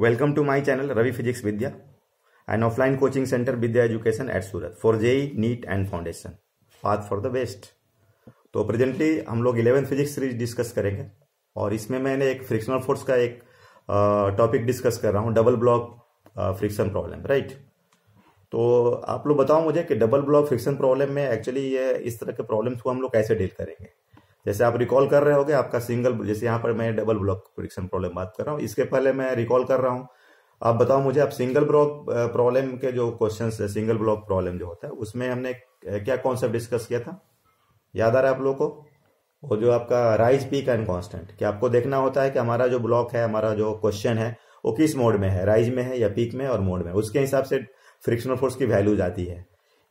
welcome to my channel Ravi physics Vidya and offline coaching centre Vidya education at Surat for JEE, NEET and foundation path for the best तो presently हम लोग eleven physics series discuss करेंगे और इसमें मैंने एक frictional force का एक टॉपिक डिस्कस कर रहा हूँ double block friction problem right तो आप लोग बताओ मुझे कि डबल ब्लॉक फ्रिक्शन प्रॉब्लम में एक्चुअली ये इस तरह के प्रॉब्लम्स को हम लोग कैसे डील करेंगे जैसे आप रिकॉल कर रहे होगे आपका सिंगल जैसे यहाँ पर मैं डबल ब्लॉक प्रोडिक्शन प्रॉब्लम बात कर रहा हूँ इसके पहले मैं रिकॉल कर रहा हूँ आप बताओ मुझे आप सिंगल ब्लॉक प्रॉब्लम के जो क्वेश्चन है सिंगल ब्लॉक प्रॉब्लम जो होता है उसमें हमने क्या कॉन्सेप्ट डिस्कस किया था याद आ रहा है आप लोगों को वो जो आपका राइज पीक एंड कॉन्स्टेंट कि आपको देखना होता है कि हमारा जो ब्लॉक है हमारा जो क्वेश्चन है वो किस मोड में है राइज में है या पीक में और मोड में उसके हिसाब से फ्रिक्शनल फोर्स की वैल्यू जाती है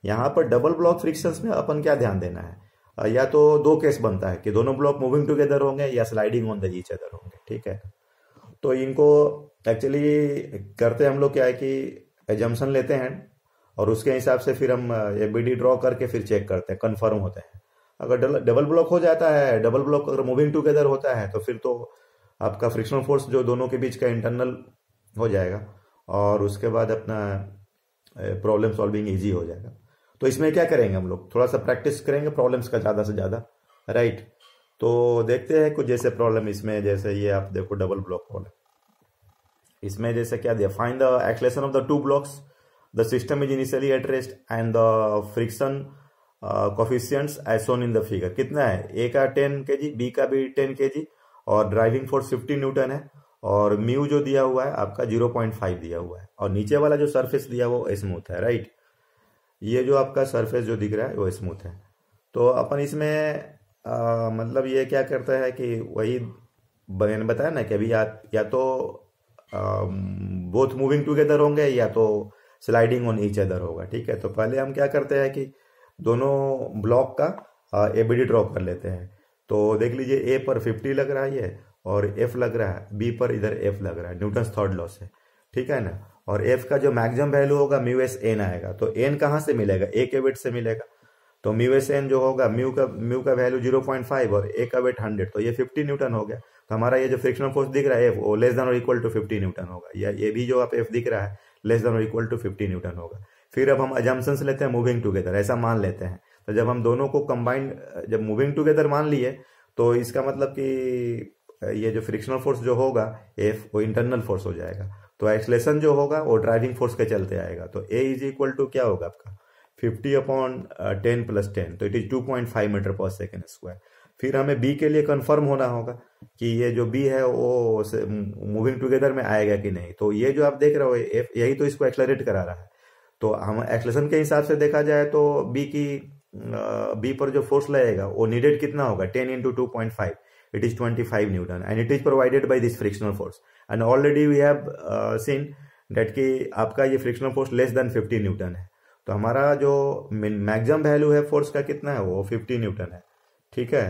यहाँ पर डबल ब्लॉक फ्रिक्शन में अपन क्या ध्यान देना है या तो दो केस बनता है कि दोनों ब्लॉक मूविंग टुगेदर होंगे या sliding on the each other होंगे ठीक है तो इनको एक्चुअली करते हम लोग क्या है कि एजम्सन लेते हैं और उसके हिसाब से फिर हम ए बी डी ड्रॉ करके फिर चेक करते हैं कन्फर्म होते हैं अगर डबल ब्लॉक हो जाता है डबल ब्लॉक अगर मूविंग टुगेदर होता है तो फिर तो आपका फ्रिक्शनल फोर्स जो दोनों के बीच का इंटरनल हो जाएगा और उसके बाद अपना प्रॉब्लम सॉल्विंग ईजी हो जाएगा तो इसमें क्या करेंगे हम लोग थोड़ा सा प्रैक्टिस करेंगे प्रॉब्लम्स का ज़्यादा से ज़्यादा राइट तो देखते हैं कुछ जैसे प्रॉब्लम इसमें जैसे ये आप देखो डबल ब्लॉक प्रॉब्लम इसमें जैसे क्या दिया find the acceleration of the two blocks the system is initially at rest and the friction coefficients as shown in the figure कितना है ए का टेन के जी बी का भी टेन के जी और ड्राइविंग फोर्स फिफ्टी न्यूटन है और म्यू जो दिया हुआ है आपका जीरो पॉइंट फाइव दिया हुआ है और नीचे वाला जो सरफेस दिया हुआ स्मूथ है राइट ये जो आपका सरफेस जो दिख रहा है वो स्मूथ है तो अपन इसमें आ, मतलब ये क्या करता है कि वही मैंने बताया ना कि अभी या या तो बोथ मूविंग टुगेदर होंगे या तो स्लाइडिंग ऑन ईच अदर होगा ठीक है तो पहले हम क्या करते हैं कि दोनों ब्लॉक का ए बी डी ड्रॉ कर लेते हैं तो देख लीजिए ए पर फिफ्टी लग रहा है ये और एफ लग रहा है बी पर इधर एफ लग रहा है न्यूटन थर्ड लॉ से ठीक है ना और एफ का जो मैक्सिमम वैल्यू होगा म्यू एस एन आएगा तो एन कहाँ से मिलेगा ए के वेट से मिलेगा तो म्यू एस एन जो होगा म्यू का म्यू का वैल्यू जीरो पॉइंट फाइव और ए का वेट हंड्रेड तो ये फिफ्टी न्यूटन हो गया तो हमारा ये जो फ्रिक्शनल फोर्स दिख रहा है एफ वो लेस देन और इक्वल टू फिफ्टी न्यूटन होगा या ये भी जो आप एफ दिख रहा है लेस देन और इक्वल टू फिफ्टी न्यूटन होगा फिर अब हम अजम्पन्स लेते हैं मूविंग टुगेदर ऐसा मान लेते हैं तो जब हम दोनों को कंबाइंड जब मूविंग टुगेदर मान लिए तो इसका मतलब कि ये जो फ्रिक्शनल फोर्स जो होगा एफ वो इंटरनल फोर्स हो जाएगा तो एक्सलेशन जो होगा वो ड्राइविंग फोर्स के चलते आएगा तो ए इज इक्वल टू क्या होगा आपका fifty upon ten plus ten तो it is two point five metre पर सेकेंड स्क्वायर फिर हमें बी के लिए कंफर्म होना होगा कि ये जो बी है वो मूविंग टुगेदर में आएगा कि नहीं तो ये जो आप देख रहे हो एफ यही तो इसको एक्सलरेट करा रहा है तो हम एक्सलेशन के हिसाब से देखा जाए तो बी की बी uh, पर जो फोर्स लगेगा वो नीडेड कितना होगा ten into two point five it is 25 newton and it is provided by this frictional force and already we have uh, seen that ki aapka ye frictional force less than 50 newton hai to hamara jo maximum value hai force ka kitna hai wo 50 newton hai theek hai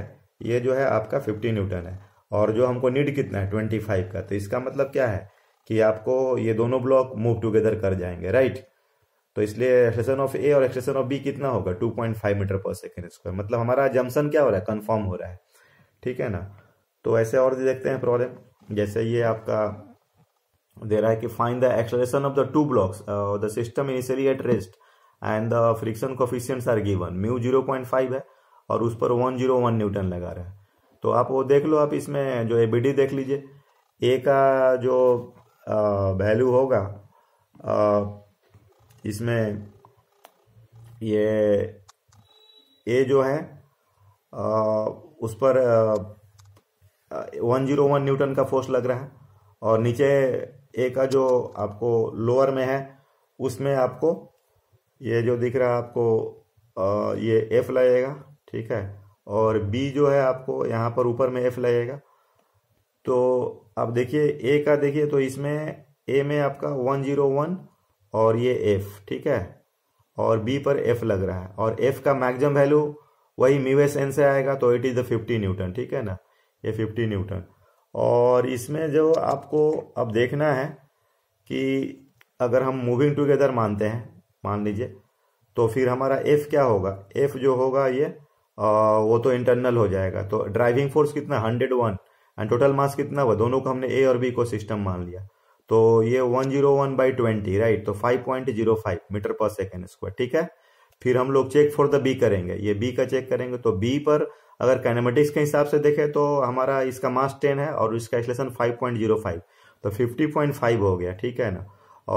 ye jo hai aapka 50 newton hai और जो हमको need कितना है 25 का तो इसका मतलब क्या है कि आपको ये दोनों ब्लॉक मूव टुगेदर कर जाएंगे राइट तो इसलिए एक्सेशन ऑफ ए और एक्सेशन ऑफ बी कितना होगा 2.5 मीटर पर सेकेंड स्क्वायर मतलब हमारा जंक्शन क्या हो रहा है कंफर्म हो रहा है ठीक है ना तो ऐसे और भी देखते हैं प्रॉब्लम जैसे ये आपका दे रहा है कि find the acceleration of the two blocks the system initially at rest and the friction coefficients are given mu zero point five है और उस पर वन जीरो वन न्यूटन लगा रहा है तो आप वो देख लो आप इसमें जो ए बी डी देख लीजिए ए का जो वैल्यू uh, होगा आ, uh, इसमें ये ए जो है आ, uh, उस पर वन जीरो वन न्यूटन का फोर्स लग रहा है और नीचे ए का जो आपको लोअर में है उसमें आपको ये जो दिख रहा है आपको ये एफ लगेगा ठीक है और बी जो है आपको यहाँ पर ऊपर में एफ लगेगा तो आप देखिए ए का देखिए तो इसमें ए में आपका वन जीरो वन और ये एफ ठीक है और बी पर एफ लग रहा है और एफ का मैक्सिमम वैल्यू वही म्यू एस एन से आएगा तो it is the fifty newton ठीक है ना ये फिफ्टी न्यूटन और इसमें जो आपको अब देखना है कि अगर हम मूविंग टुगेदर मानते हैं मान लीजिए तो फिर हमारा एफ क्या होगा एफ जो होगा ये आ, वो तो इंटरनल हो जाएगा तो ड्राइविंग फोर्स कितना hundred one and total mass कितना हुआ दोनों को हमने ए और बी को सिस्टम मान लिया तो ये one zero one by twenty right तो five point zero five metre पर सेकेंड स्क्वायर ठीक है फिर हम लोग चेक फॉर द बी करेंगे ये बी का चेक करेंगे तो बी पर अगर कैनेमेटिक्स के हिसाब से देखें तो हमारा इसका मास टेन है और इसका acceleration five point zero five तो फिफ्टी पॉइंट फाइव हो गया ठीक है ना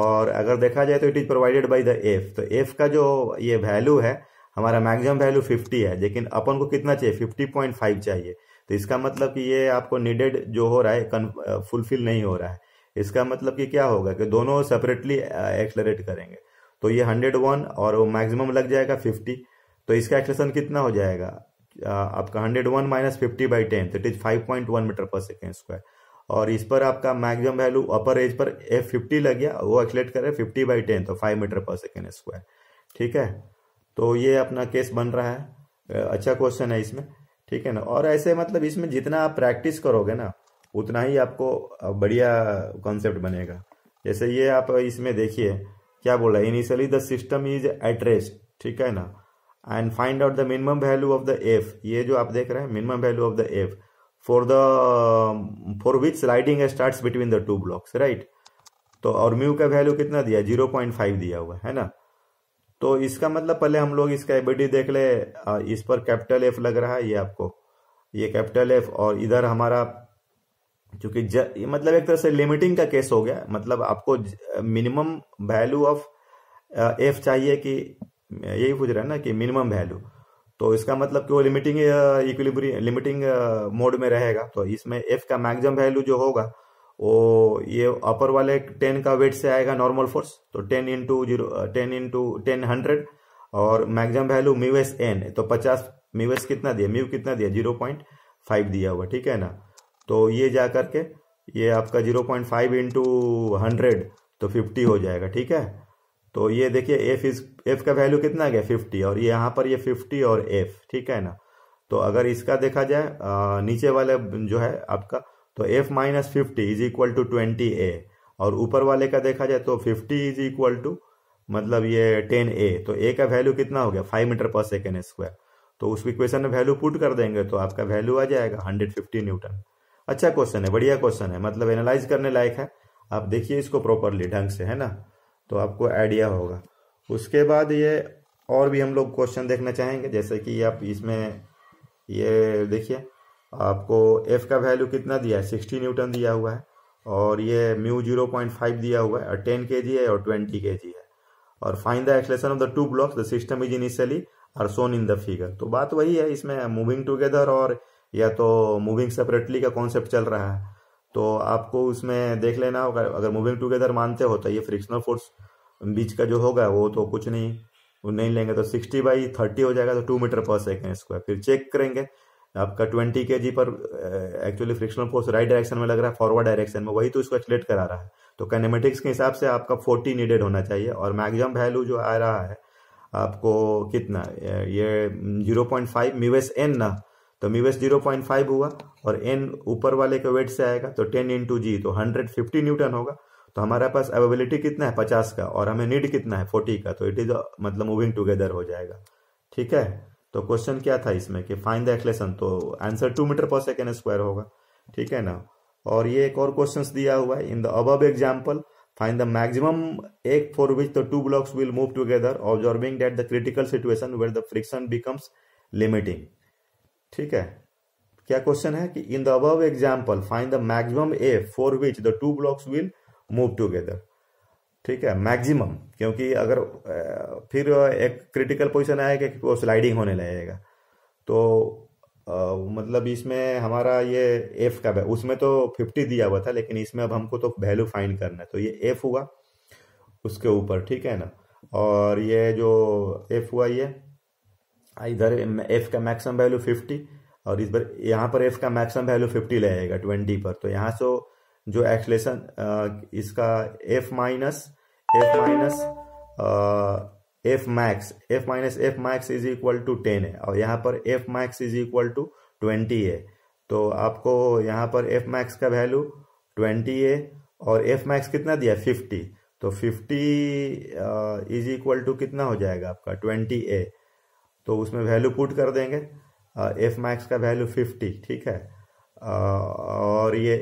और अगर देखा जाए तो it is provided by the F तो एफ का जो ये वैल्यू है हमारा मैक्सिमम वैल्यू फिफ्टी है लेकिन अपन को कितना चाहिए फिफ्टी फाइव चाहिए तो इसका मतलब कि ये आपको नीडेड जो हो रहा है फुलफिल नहीं हो रहा है इसका मतलब कि क्या होगा कि दोनों सेपरेटली एक्सलरेट uh, करेंगे तो ये हंड्रेड वन और वो मैक्सिमम लग जाएगा फिफ्टी तो इसका एक्सलेशन कितना हो जाएगा आपका hundred one minus fifty by ten तो it is five point one metre पर सेकेंड स्क्वायर और इस पर आपका मैक्सिमम वैल्यू अपर एज पर एफ फिफ्टी लग गया वो एक्सलेट करे फिफ्टी बाई टेन तो फाइव मीटर पर सेकेंड स्क्वायर ठीक है तो ये अपना केस बन रहा है अच्छा क्वेश्चन है इसमें ठीक है ना और ऐसे मतलब इसमें जितना आप प्रैक्टिस करोगे ना उतना ही आपको बढ़िया कॉन्सेप्ट बनेगा जैसे ये आप इसमें देखिए क्या बोला initially the system is at rest ठीक है ना and find out the minimum value of the F ये जो आप देख रहे हैं minimum value of the F for the for which sliding start between the two blocks right तो और म्यू का वैल्यू कितना दिया जीरो पॉइंट फाइव दिया हुआ है ना तो इसका मतलब पहले हम लोग इसका एबिलिटी देख ले इस पर कैपिटल एफ लग रहा है ये आपको ये कैपिटल एफ और इधर हमारा क्योंकि मतलब एक तरह से लिमिटिंग का केस हो गया मतलब आपको मिनिमम वैल्यू ऑफ एफ चाहिए कि यही पूछ रहा है ना कि मिनिमम वैल्यू तो इसका मतलब कि वो लिमिटिंग इक्विलिब्री लिमिटिंग मोड में रहेगा तो इसमें एफ का मैक्सिमम वैल्यू जो होगा वो ये अपर वाले टेन का वेट से आएगा नॉर्मल फोर्स तो ten into zero ten into ten hundred और maximum value mu S N तो पचास म्यू एस कितना दिया म्यू कितना दिया जीरो पॉइंट फाइव दिया हुआ ठीक है ना तो ये जा करके ये आपका zero point five into hundred तो फिफ्टी हो जाएगा ठीक है तो ये देखिए एफ इज एफ का वैल्यू कितना गया फिफ्टी और ये यहाँ पर ये फिफ्टी और एफ ठीक है ना तो अगर इसका देखा जाए नीचे वाले जो है आपका तो F minus fifty is equal to twenty A और ऊपर वाले का देखा जाए तो फिफ्टी इज इक्वल टू मतलब ये टेन ए तो ए का वैल्यू कितना हो गया फाइव मीटर पर सेकेंड स्क्वायर तो उस इक्वेशन में वैल्यू पुट कर देंगे तो आपका वैल्यू आ जाएगा हंड्रेड फिफ्टी न्यूटन अच्छा क्वेश्चन है बढ़िया क्वेश्चन है मतलब एनालाइज करने लायक है आप देखिए इसको प्रॉपरली ढंग से है ना तो आपको आइडिया होगा उसके बाद ये और भी हम लोग क्वेश्चन देखना चाहेंगे जैसे कि आप इसमें ये देखिए आपको एफ का वैल्यू कितना दिया है सिक्सटी न्यूटन दिया हुआ है और ये म्यू जीरो पॉइंट फाइव दिया हुआ है और टेन के जी है और ट्वेंटी के जी है और find the acceleration of the two blocks the system is initially are shown in the figure तो बात वही है इसमें मूविंग टूगेदर और या तो मूविंग सेपरेटली का कॉन्सेप्ट चल रहा है तो आपको उसमें देख लेना होगा अगर मूविंग टुगेदर मानते हो तो ये फ्रिक्शनल फोर्स बीच का जो होगा वो तो कुछ नहीं वो नहीं लेंगे तो सिक्सटी बाई थर्टी हो जाएगा तो टू मीटर पर सेकेंड स्क्वायर फिर चेक करेंगे आपका ट्वेंटी के जी पर actually frictional force right direction में लग रहा है फॉरवर्ड डायरेक्शन में वही तो उसको एक्सलेट करा रहा है तो कैनेमेटिक्स के हिसाब से आपका फोर्टी नीडेड होना चाहिए और मैक्सिमम वैल्यू जो आ रहा है आपको कितना ये zero point five mu S N ना तो एम जीरो पॉइंट फाइव हुआ और एन ऊपर वाले के वेट से आएगा तो टेन इंटू जी तो हंड्रेड फिफ्टी न्यूटन होगा तो हमारे पास अवेबिलिटी कितना है पचास का और हमें नीड कितना है फोर्टी का तो इट इज मतलब मूविंग टुगेदर हो जाएगा ठीक है तो क्वेश्चन क्या था इसमें कि फाइन द एक्लेशन तो आंसर टू मीटर पर सेकेंड स्क्वायर होगा ठीक है ना और ये एक और क्वेश्चन दिया हुआ है in the above example find the maximum एक for which the two blocks will move together observing that the critical situation where the friction becomes limiting ठीक है क्या क्वेश्चन है कि in the above example find the maximum A for which the two blocks will move together ठीक है maximum क्योंकि अगर फिर एक क्रिटिकल पोजिशन आएगा कि वो स्लाइडिंग होने लगेगा तो आ, मतलब इसमें हमारा ये एफ का उसमें तो फिफ्टी दिया हुआ था लेकिन इसमें अब हमको तो वैल्यू फाइंड करना है तो ये एफ हुआ उसके ऊपर ठीक है ना और ये जो एफ हुआ ये इधर एफ का मैक्सिमम वैल्यू फिफ्टी और इस बार यहाँ पर एफ का मैक्सिमम वैल्यू फिफ्टी लगेगा ट्वेंटी पर तो यहाँ से जो एक्सलेशन इसका F minus F minus F max F minus F max is equal to ten है और यहाँ पर F max is equal to twenty है तो आपको यहाँ पर एफ मैक्स का वैल्यू ट्वेंटी है और एफ मैक्स कितना दिया फिफ्टी तो फिफ्टी इज इक्वल टू कितना हो जाएगा आपका ट्वेंटी ए तो उसमें वैल्यू पुट कर देंगे एफ मैक्स का वैल्यू फिफ्टी ठीक है और ये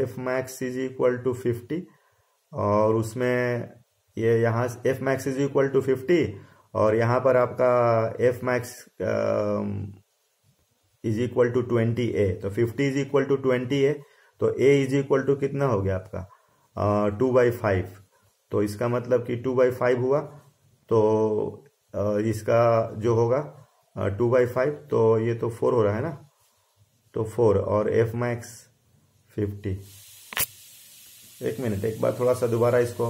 F max is equal to fifty और उसमें ये यहाँ F max is equal to fifty और यहाँ पर आपका F max is equal to twenty A तो fifty is equal to twenty A तो ए इज इक्वल टू कितना हो गया आपका टू बाई फाइव तो इसका मतलब कि टू बाई फाइव हुआ तो इसका जो होगा टू बाई फाइव तो ये तो फोर हो रहा है ना तो फोर और एफ मैक्स फिफ्टी एक मिनट एक बार थोड़ा सा दोबारा इसको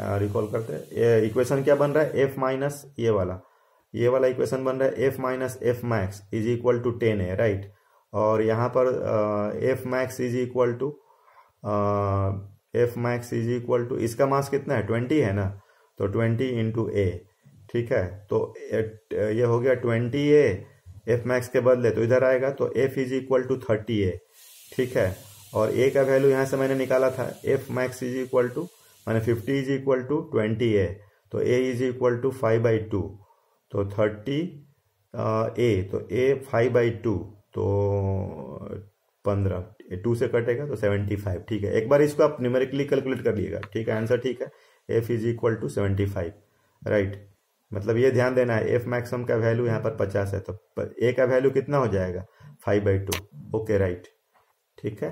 रिकॉल करते हैं इक्वेशन क्या बन रहा है एफ माइनस ये वाला ये वाला इक्वेशन बन रहा है F minus F max is equal to ten है राइट और यहाँ पर F max is equal to F max is equal to इसका मास कितना है ट्वेंटी है ना तो ट्वेंटी इंटू ए ठीक है तो ये हो गया ट्वेंटी ए एफ मैक्स के बदले तो इधर आएगा तो F is equal to thirty A ठीक है और ए का वैल्यू यहाँ से मैंने निकाला था F max is equal to मैंने fifty is equal to twenty A तो A is equal to five by two तो थर्टी ए तो ए फाइव बाई टू तो पंद्रह टू से कटेगा तो सेवेंटी फाइव ठीक है एक बार इसको आप न्यूमेरिकली कैलकुलेट कर लीजिएगा ठीक है आंसर ठीक है F is equal to seventy five right मतलब ये ध्यान देना है एफ मैक्सिमम का वैल्यू यहाँ पर पचास है तो ए का वैल्यू कितना हो जाएगा five by two okay right ठीक है